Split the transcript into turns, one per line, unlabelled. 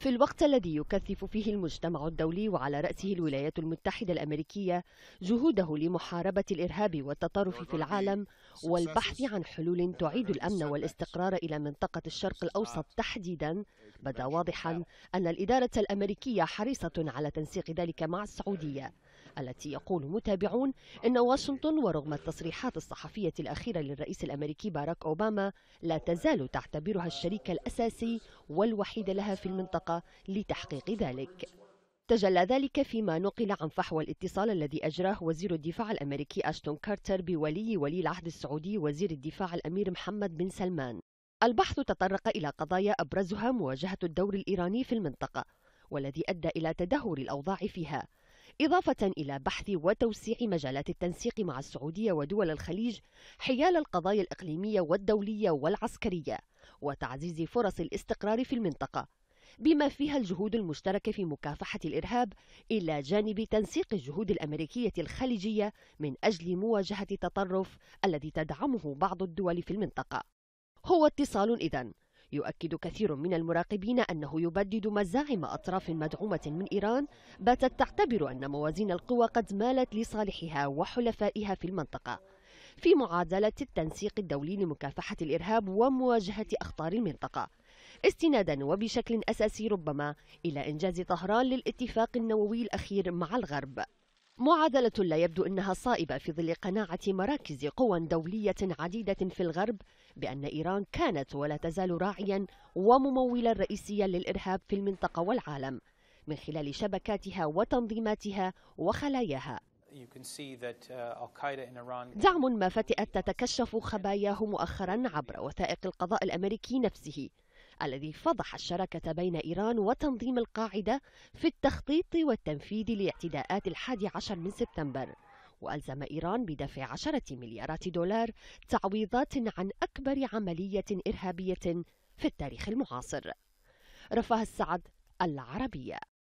في الوقت الذي يكثف فيه المجتمع الدولي وعلى رأسه الولايات المتحدة الأمريكية جهوده لمحاربة الإرهاب والتطرف في العالم والبحث عن حلول تعيد الأمن والاستقرار إلى منطقة الشرق الأوسط تحديدا بدا واضحا أن الإدارة الأمريكية حريصة على تنسيق ذلك مع السعودية التي يقول متابعون أن واشنطن ورغم التصريحات الصحفية الأخيرة للرئيس الأمريكي باراك أوباما لا تزال تعتبرها الشريك الأساسي والوحيد لها في المنطقة لتحقيق ذلك تجلى ذلك فيما نقل عن فحوى الاتصال الذي أجراه وزير الدفاع الأمريكي أشتون كارتر بولي ولي العهد السعودي وزير الدفاع الأمير محمد بن سلمان البحث تطرق إلى قضايا أبرزها مواجهة الدور الإيراني في المنطقة والذي أدى إلى تدهور الأوضاع فيها إضافة إلى بحث وتوسيع مجالات التنسيق مع السعودية ودول الخليج حيال القضايا الإقليمية والدولية والعسكرية وتعزيز فرص الاستقرار في المنطقة بما فيها الجهود المشتركة في مكافحة الإرهاب إلى جانب تنسيق الجهود الأمريكية الخليجية من أجل مواجهة التطرف الذي تدعمه بعض الدول في المنطقة هو اتصال إذن يؤكد كثير من المراقبين أنه يبدد مزاعم أطراف مدعومة من إيران باتت تعتبر أن موازين القوى قد مالت لصالحها وحلفائها في المنطقة في معادلة التنسيق الدولي لمكافحة الإرهاب ومواجهة أخطار المنطقة استنادا وبشكل أساسي ربما إلى إنجاز طهران للاتفاق النووي الأخير مع الغرب معادلة لا يبدو أنها صائبة في ظل قناعة مراكز قوى دولية عديدة في الغرب بأن إيران كانت ولا تزال راعيا وممولا رئيسيا للإرهاب في المنطقة والعالم من خلال شبكاتها وتنظيماتها وخلاياها دعم uh, ما فتئت تتكشف خباياه مؤخرا عبر وثائق القضاء الأمريكي نفسه الذي فضح الشراكة بين إيران وتنظيم القاعدة في التخطيط والتنفيذ لاعتداءات الحادي عشر من سبتمبر وألزم إيران بدفع عشرة مليارات دولار تعويضات عن أكبر عملية إرهابية في التاريخ المعاصر رفاه السعد العربية